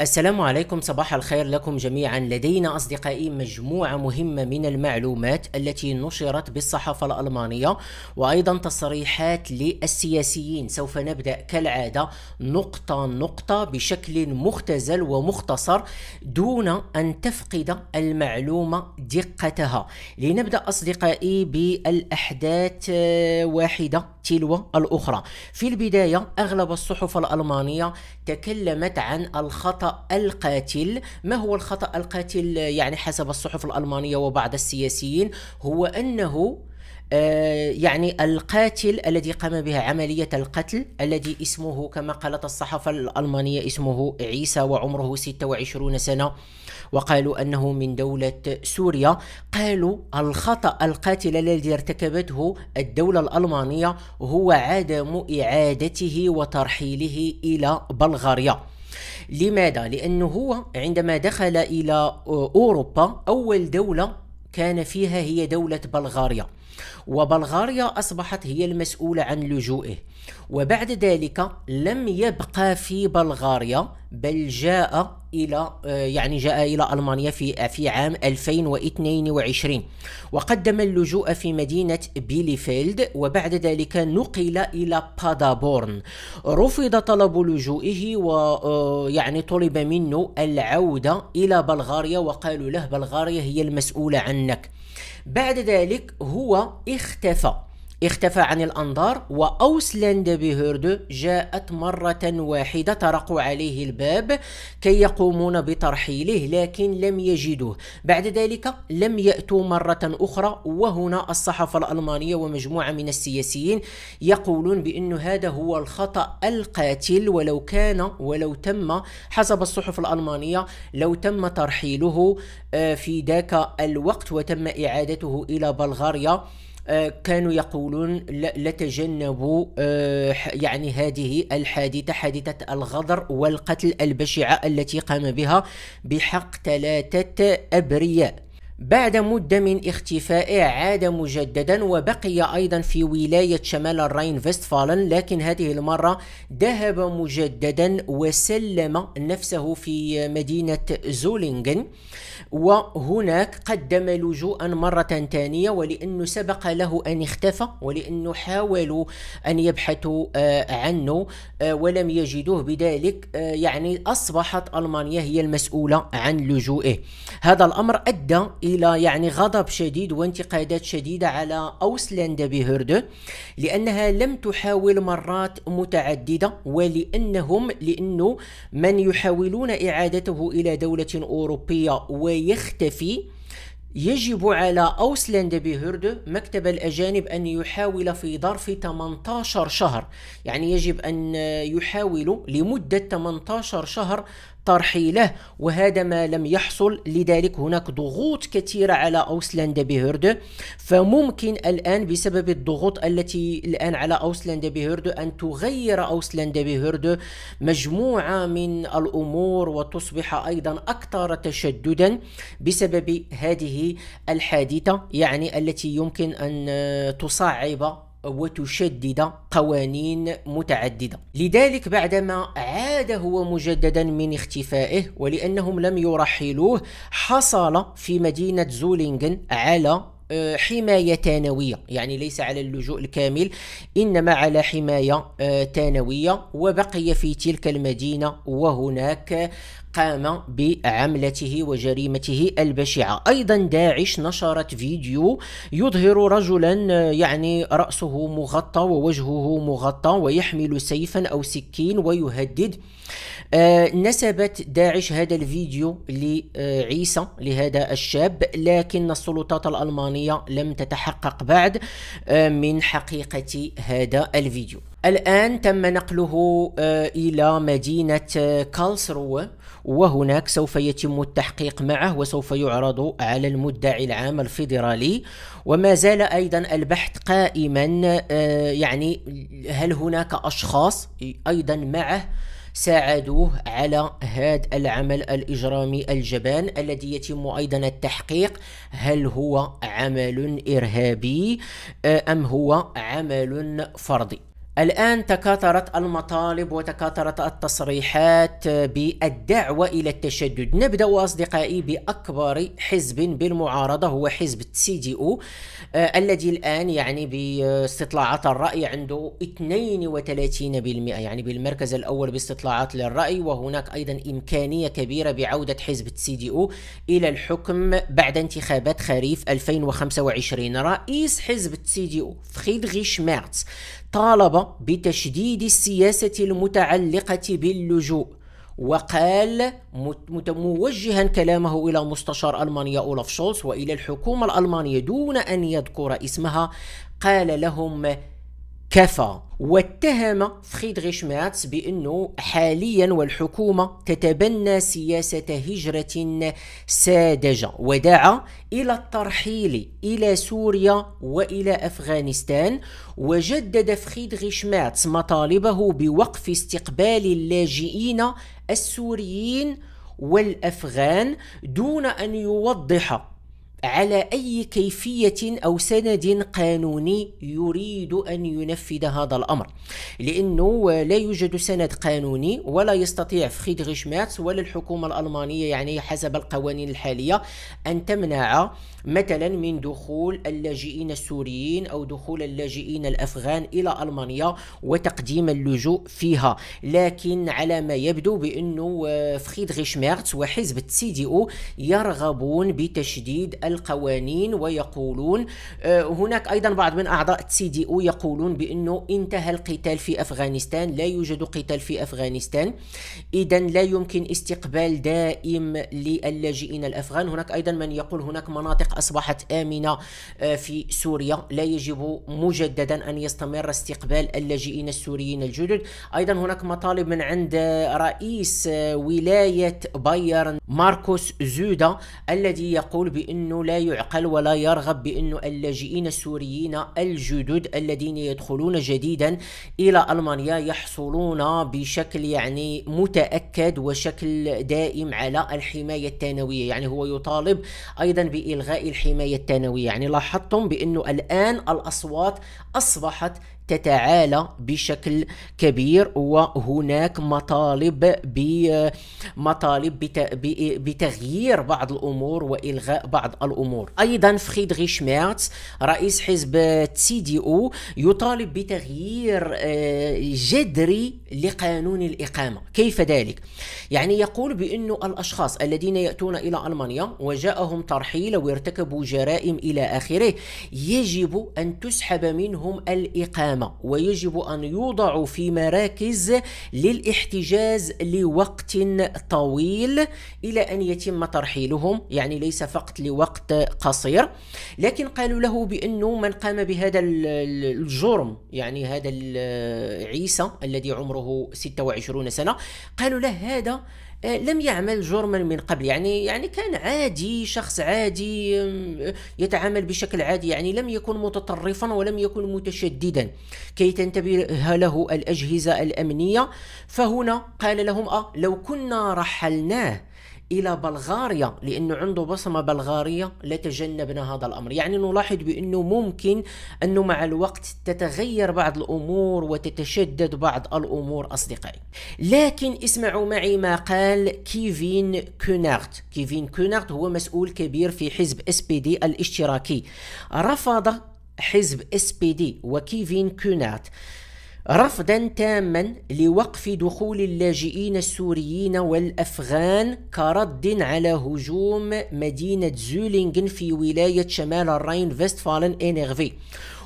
السلام عليكم صباح الخير لكم جميعا لدينا اصدقائي مجموعه مهمه من المعلومات التي نشرت بالصحافه الالمانيه وايضا تصريحات للسياسيين سوف نبدا كالعاده نقطه نقطه بشكل مختزل ومختصر دون ان تفقد المعلومه دقتها لنبدا اصدقائي بالاحداث آه، واحده تلو الاخرى في البدايه اغلب الصحف الالمانيه تكلمت عن الخطر الخطأ القاتل ما هو الخطأ القاتل يعني حسب الصحف الألمانية وبعض السياسيين هو أنه آه، يعني القاتل الذي قام بها عملية القتل الذي اسمه كما قالت الصحافة الألمانية اسمه عيسى وعمره 26 سنة وقالوا أنه من دولة سوريا قالوا الخطأ القاتل الذي ارتكبته الدولة الألمانية هو عدم إعادته وترحيله إلى بلغاريا لماذا؟ لأنه هو عندما دخل إلى أوروبا أول دولة كان فيها هي دولة بلغاريا وبلغاريا أصبحت هي المسؤولة عن لجوئه وبعد ذلك لم يبقى في بلغاريا بل جاء الى آه، يعني جاء الى المانيا في في عام 2022 وقدم اللجوء في مدينه بيليفيلد وبعد ذلك نقل الى بادابورن رفض طلب لجوئه ويعني آه، طلب منه العوده الى بلغاريا وقالوا له بلغاريا هي المسؤوله عنك بعد ذلك هو اختفى اختفى عن الأنظار وأوسلاند بهيردو جاءت مرة واحدة طرقوا عليه الباب كي يقومون بترحيله لكن لم يجدوه بعد ذلك لم يأتوا مرة أخرى وهنا الصحافة الألمانية ومجموعة من السياسيين يقولون بأن هذا هو الخطأ القاتل ولو كان ولو تم حسب الصحف الألمانية لو تم ترحيله آه، في ذاك الوقت وتم إعادته إلى بلغاريا آه، كانوا يقولون لتجنبوا آه، يعني هذه الحادثة حادثة الغدر والقتل البشعة التي قام بها بحق ثلاثة أبرياء بعد مدة من اختفائه عاد مجددا وبقي أيضا في ولاية شمال الراين فيستفالن لكن هذه المرة ذهب مجددا وسلم نفسه في مدينة زولينغن وهناك قدم لجوءا مرة ثانية ولأنه سبق له أن اختفى ولأنه حاولوا أن يبحثوا آه، عنه آه، ولم يجدوه بذلك آه، يعني أصبحت ألمانيا هي المسؤولة عن لجوئه هذا الأمر أدى الى يعني غضب شديد وانتقادات شديده على اوسلاند بهردو لانها لم تحاول مرات متعدده ولانهم لانه من يحاولون اعادته الى دوله اوروبيه ويختفي يجب على أوسلاند بهردو مكتب الأجانب أن يحاول في ظرف 18 شهر يعني يجب أن يحاول لمدة 18 شهر ترحيله وهذا ما لم يحصل لذلك هناك ضغوط كثيرة على أوسلاند بيهرد فممكن الآن بسبب الضغوط التي الآن على أوسلاند بيهرد أن تغير أوسلاند بيهرد مجموعة من الأمور وتصبح أيضا أكثر تشددا بسبب هذه الحادثة يعني التي يمكن أن تصعب وتشدد قوانين متعددة لذلك بعدما عاد هو مجددا من اختفائه ولأنهم لم يرحلوه حصل في مدينة زولينغن على آه، حماية ثانوية يعني ليس على اللجوء الكامل إنما على حماية آه، ثانوية وبقي في تلك المدينة وهناك قام بعملته وجريمته البشعة أيضا داعش نشرت فيديو يظهر رجلا يعني رأسه مغطى ووجهه مغطى ويحمل سيفا أو سكين ويهدد آه، نسبت داعش هذا الفيديو لعيسى لهذا الشاب لكن السلطات الألمانية لم تتحقق بعد آه، من حقيقة هذا الفيديو الآن تم نقله آه، إلى مدينة آه، كالسرو وهناك سوف يتم التحقيق معه وسوف يعرض على المدعي العام الفيدرالي وما زال أيضا البحث قائما آه، يعني هل هناك أشخاص أيضا معه ساعدوه على هذا العمل الإجرامي الجبان الذي يتم أيضا التحقيق هل هو عمل إرهابي أم هو عمل فردي الآن تكاثرت المطالب وتكاثرت التصريحات بالدعوة إلى التشدد نبدأ أصدقائي بأكبر حزب بالمعارضة هو حزب سي دي أو آه الذي الآن يعني باستطلاعات الرأي عنده 32% يعني بالمركز الأول باستطلاعات للرأي وهناك أيضا إمكانية كبيرة بعودة حزب سي دي أو إلى الحكم بعد انتخابات خريف 2025 رئيس حزب سي دي أو فخيد غيش مارتس طالب بتشديد السياسة المتعلقة باللجوء وقال موجها كلامه إلى مستشار ألمانيا أولف شولز وإلى الحكومة الألمانية دون أن يذكر اسمها قال لهم كفى واتهم فريدريش ماتس بأنه حاليا والحكومة تتبنى سياسة هجرة ساذجة ودعا إلى الترحيل إلى سوريا وإلى أفغانستان وجدد فريدريش ماتس مطالبه بوقف استقبال اللاجئين السوريين والأفغان دون أن يوضح على أي كيفية أو سند قانوني يريد أن ينفذ هذا الأمر لأنه لا يوجد سند قانوني ولا يستطيع فريدريش ميرتس ولا الحكومة الألمانية يعني حسب القوانين الحالية أن تمنع مثلا من دخول اللاجئين السوريين أو دخول اللاجئين الأفغان إلى ألمانيا وتقديم اللجوء فيها لكن على ما يبدو بأنه فريدريش ميرتس وحزب السي دي او يرغبون بتشديد القوانين ويقولون آه، هناك أيضا بعض من أعضاء تسي دي أو يقولون بأنه انتهى القتال في أفغانستان لا يوجد قتال في أفغانستان إذا لا يمكن استقبال دائم للاجئين الأفغان هناك أيضا من يقول هناك مناطق أصبحت آمنة آه، في سوريا لا يجب مجددا أن يستمر استقبال اللاجئين السوريين الجدد أيضا هناك مطالب من عند رئيس آه، ولاية بايرن ماركوس زودا الذي يقول بأنه أنه لا يعقل ولا يرغب بأن اللاجئين السوريين الجدد الذين يدخلون جديدا إلى ألمانيا يحصلون بشكل يعني متأكد وشكل دائم على الحماية الثانوية يعني هو يطالب أيضا بإلغاء الحماية الثانوية يعني لاحظتم بأنه الآن الأصوات أصبحت تتعالى بشكل كبير وهناك مطالب بمطالب بتغيير بعض الامور والغاء بعض الامور ايضا فريدريش ميرتس رئيس حزب سي دي او يطالب بتغيير آه، جذري لقانون الاقامه كيف ذلك يعني يقول بانه الاشخاص الذين ياتون الى المانيا وجاءهم ترحيل وارتكبوا جرائم الى اخره يجب ان تسحب منهم الاقامه العامة ويجب أن يوضع في مراكز للاحتجاز لوقت طويل إلى أن يتم ترحيلهم يعني ليس فقط لوقت قصير لكن قالوا له بأنه من قام بهذا الجرم يعني هذا عيسى الذي عمره 26 سنة قالوا له هذا آه، لم يعمل جرما من قبل يعني يعني كان عادي شخص عادي يتعامل بشكل عادي يعني لم يكن متطرفا ولم يكن متشددا كي تنتبه له الأجهزة الأمنية فهنا قال لهم أه لو كنا رحلناه الى بلغاريا لانه عنده بصمه بلغاريه لتجنبنا هذا الامر يعني نلاحظ بانه ممكن انه مع الوقت تتغير بعض الامور وتتشدد بعض الامور اصدقائي لكن اسمعوا معي ما قال كيفين كونارت كيفين كونارت هو مسؤول كبير في حزب اس بي دي الاشتراكي رفض حزب اس بي دي وكيفين كونارت رفضا تاما لوقف دخول اللاجئين السوريين والافغان كرد على هجوم مدينه زولينغن في ولايه شمال الراين فيستفالن انرفي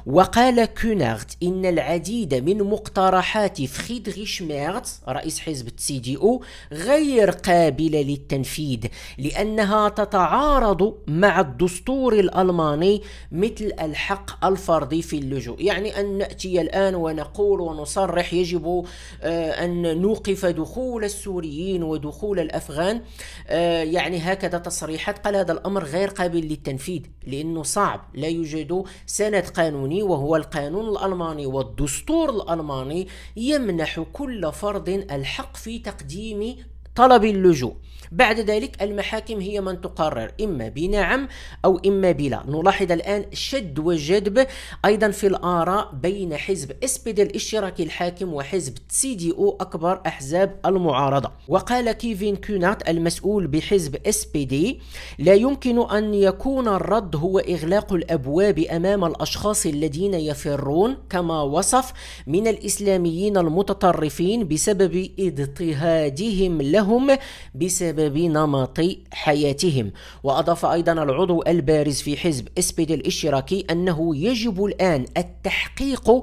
وقال كونارت إن العديد من مقترحات فريدريش ميرت رئيس حزب السي دي او غير قابلة للتنفيذ لأنها تتعارض مع الدستور الألماني مثل الحق الفردي في اللجوء يعني أن نأتي الآن ونقول ونصرح يجب آه، أن نوقف دخول السوريين ودخول الأفغان آه، يعني هكذا تصريحات قال هذا الأمر غير قابل للتنفيذ لأنه صعب لا يوجد سند قانوني القانوني وهو القانون الألماني والدستور الألماني يمنح كل فرد الحق في تقديم طلب اللجوء بعد ذلك المحاكم هي من تقرر إما بنعم أو إما بلا نلاحظ الآن شد وجذب أيضا في الآراء بين حزب اسبيد الاشتراكي الحاكم وحزب دي او أكبر أحزاب المعارضة وقال كيفين كونات المسؤول بحزب دي لا يمكن أن يكون الرد هو إغلاق الأبواب أمام الأشخاص الذين يفرون كما وصف من الإسلاميين المتطرفين بسبب اضطهادهم لهم بسبب بسبب نمط حياتهم وأضاف أيضا العضو البارز في حزب اسبيد الاشتراكي أنه يجب الآن التحقيق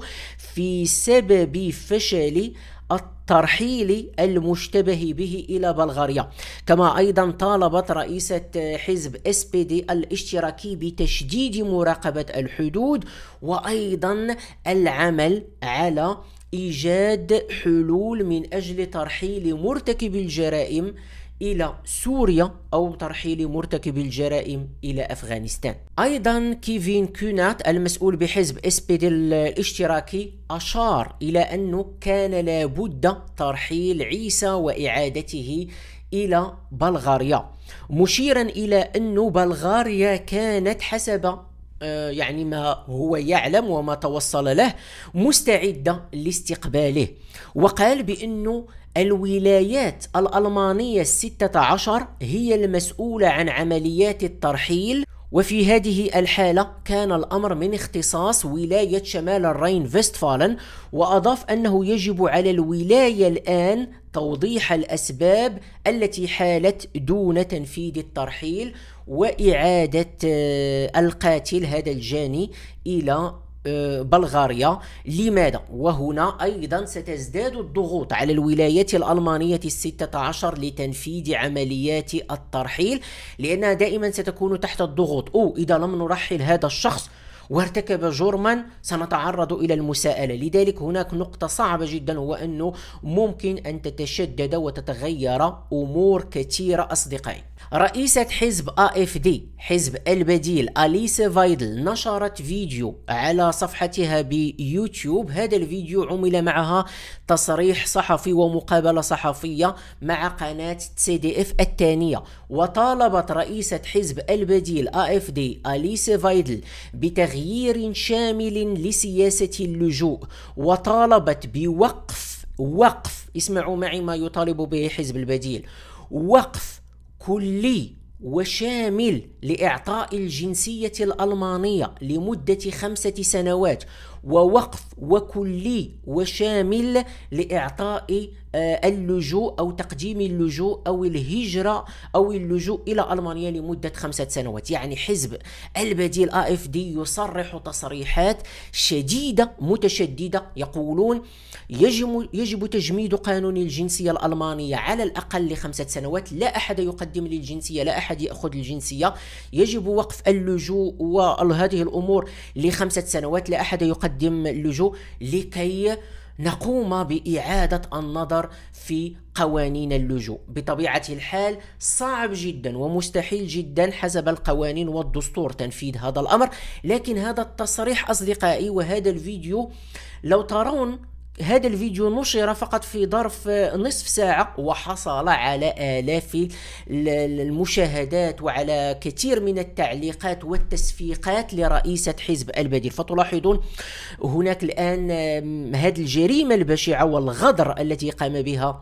في سبب فشل الترحيل المشتبه به إلى بلغاريا كما أيضا طالبت رئيسة حزب اسبيدي الاشتراكي بتشديد مراقبة الحدود وأيضا العمل على إيجاد حلول من أجل ترحيل مرتكب الجرائم إلى سوريا أو ترحيل مرتكبي الجرائم إلى أفغانستان أيضا كيفين كونات المسؤول بحزب SPD الاشتراكي أشار إلى أنه كان لابد ترحيل عيسى وإعادته إلى بلغاريا مشيرا إلى أن بلغاريا كانت حسب آه، يعني ما هو يعلم وما توصل له مستعدة لاستقباله وقال بأنه الولايات الألمانية الستة عشر هي المسؤولة عن عمليات الترحيل وفي هذه الحالة كان الأمر من اختصاص ولاية شمال الرين فيستفالن وأضاف أنه يجب على الولاية الآن توضيح الأسباب التي حالت دون تنفيذ الترحيل وإعادة آه، القاتل هذا الجاني إلى آه، بلغاريا لماذا؟ وهنا أيضا ستزداد الضغوط على الولايات الألمانية الستة عشر لتنفيذ عمليات الترحيل لأنها دائما ستكون تحت الضغوط أو إذا لم نرحل هذا الشخص وارتكب جرما سنتعرض الى المساءله لذلك هناك نقطه صعبه جدا هو انه ممكن ان تتشدد وتتغير امور كثيره اصدقائي رئيسة حزب AFD حزب البديل أليسا فايدل نشرت فيديو على صفحتها بيوتيوب هذا الفيديو عمل معها تصريح صحفي ومقابلة صحفية مع قناة سي دي اف الثانية وطالبت رئيسة حزب البديل AFD أليسا فايدل بتغيير شامل لسياسة اللجوء وطالبت بوقف وقف اسمعوا معي ما يطالب به حزب البديل وقف كلي وشامل لإعطاء الجنسية الألمانية لمدة خمسة سنوات ووقف وكلي وشامل لإعطاء آه، اللجوء أو تقديم اللجوء أو الهجرة أو اللجوء إلى ألمانيا لمدة خمسة سنوات يعني حزب البديل آف دي يصرح تصريحات شديدة متشددة يقولون يجب, يجب تجميد قانون الجنسية الألمانية على الأقل لخمسة سنوات لا أحد يقدم للجنسية لا أحد يأخذ الجنسية يجب وقف اللجوء وهذه الأمور لخمسة سنوات لا أحد يقدم نقدم اللجوء لكي نقوم بإعادة النظر في قوانين اللجوء بطبيعة الحال صعب جدا ومستحيل جدا حسب القوانين والدستور تنفيذ هذا الأمر لكن هذا التصريح أصدقائي وهذا الفيديو لو ترون هذا الفيديو نشر فقط في ظرف نصف ساعة وحصل على آلاف المشاهدات وعلى كثير من التعليقات والتصفيقات لرئيسة حزب البديل فتلاحظون هناك الآن هذه الجريمة البشعة والغدر التي قام بها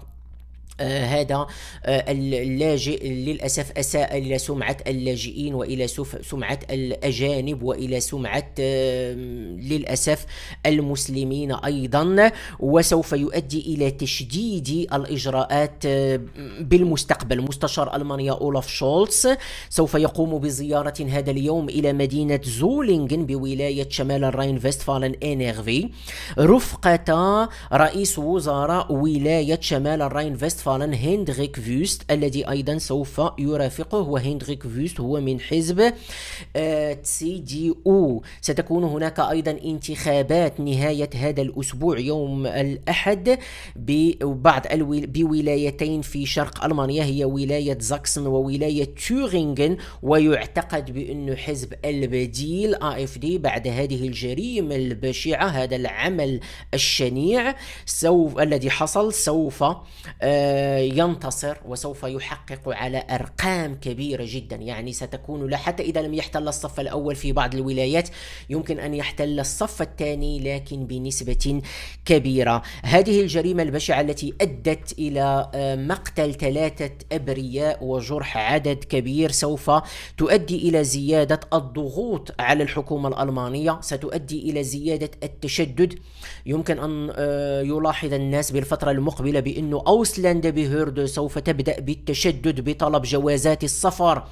آه هذا آه اللاجئ للاسف اساء الى سمعه اللاجئين والى سمعه الاجانب والى سمعه آه للاسف المسلمين ايضا وسوف يؤدي الى تشديد الاجراءات آه، بالمستقبل مستشار المانيا أولاف شولتز سوف يقوم بزياره هذا اليوم الى مدينه زولينغن بولايه شمال الراين فيستفالن انيرفي رفقه رئيس وزراء ولايه شمال الراين فيستفالن أطفالا هندريك فيست الذي أيضا سوف يرافقه وهندريك فيست هو من حزب سي آه، دي أو ستكون هناك أيضا انتخابات نهاية هذا الأسبوع يوم الأحد ببعض بولايتين في شرق ألمانيا هي ولاية زاكسن وولاية تورينغن ويعتقد بأن حزب البديل AFD بعد هذه الجريمة البشعة هذا العمل الشنيع سوف الذي حصل سوف آه ينتصر وسوف يحقق على ارقام كبيره جدا يعني ستكون حتى اذا لم يحتل الصف الاول في بعض الولايات يمكن ان يحتل الصف الثاني لكن بنسبه كبيره هذه الجريمه البشعه التي ادت الى آه، مقتل ثلاثه ابرياء وجرح عدد كبير سوف تؤدي الى زياده الضغوط على الحكومه الالمانيه ستؤدي الى زياده التشدد يمكن ان آه، يلاحظ الناس بالفتره المقبله بانه اوسلاند بهيرد سوف تبدأ بالتشدد بطلب جوازات السفر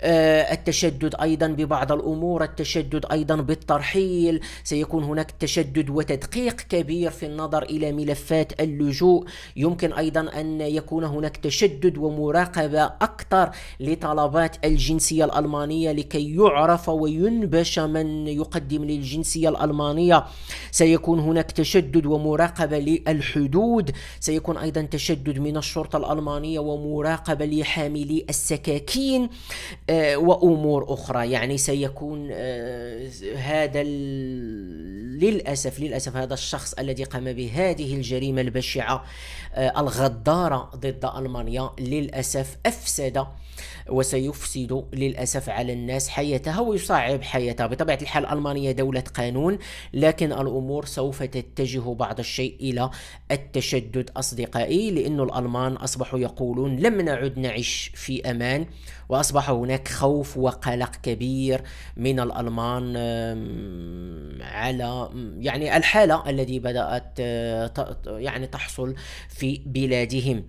آه، التشدد أيضا ببعض الأمور التشدد أيضا بالترحيل سيكون هناك تشدد وتدقيق كبير في النظر إلى ملفات اللجوء يمكن أيضا أن يكون هناك تشدد ومراقبة أكثر لطلبات الجنسية الألمانية لكي يعرف وينبش من يقدم للجنسية الألمانية سيكون هناك تشدد ومراقبة للحدود سيكون أيضا تشدد من الشرطة الألمانية ومراقبة لحاملي السكاكين آه، وامور اخرى يعني سيكون آه، هذا للاسف للاسف هذا الشخص الذي قام بهذه الجريمه البشعه آه، الغداره ضد المانيا للاسف افسد وسيفسد للأسف على الناس حياتها ويصعب حياتها بطبيعة الحال ألمانيا دولة قانون لكن الأمور سوف تتجه بعض الشيء إلى التشدد أصدقائي لأن الألمان أصبحوا يقولون لم نعد نعيش في أمان وأصبح هناك خوف وقلق كبير من الألمان على يعني الحالة التي بدأت آه، يعني تحصل في بلادهم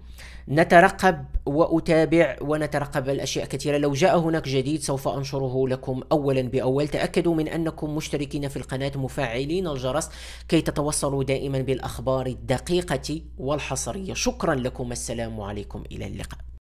نترقب وأتابع ونترقب الأشياء كثيرة لو جاء هناك جديد سوف أنشره لكم أولا بأول تأكدوا من أنكم مشتركين في القناة مفعلين الجرس كي تتوصلوا دائما بالأخبار الدقيقة والحصرية شكرا لكم السلام عليكم إلى اللقاء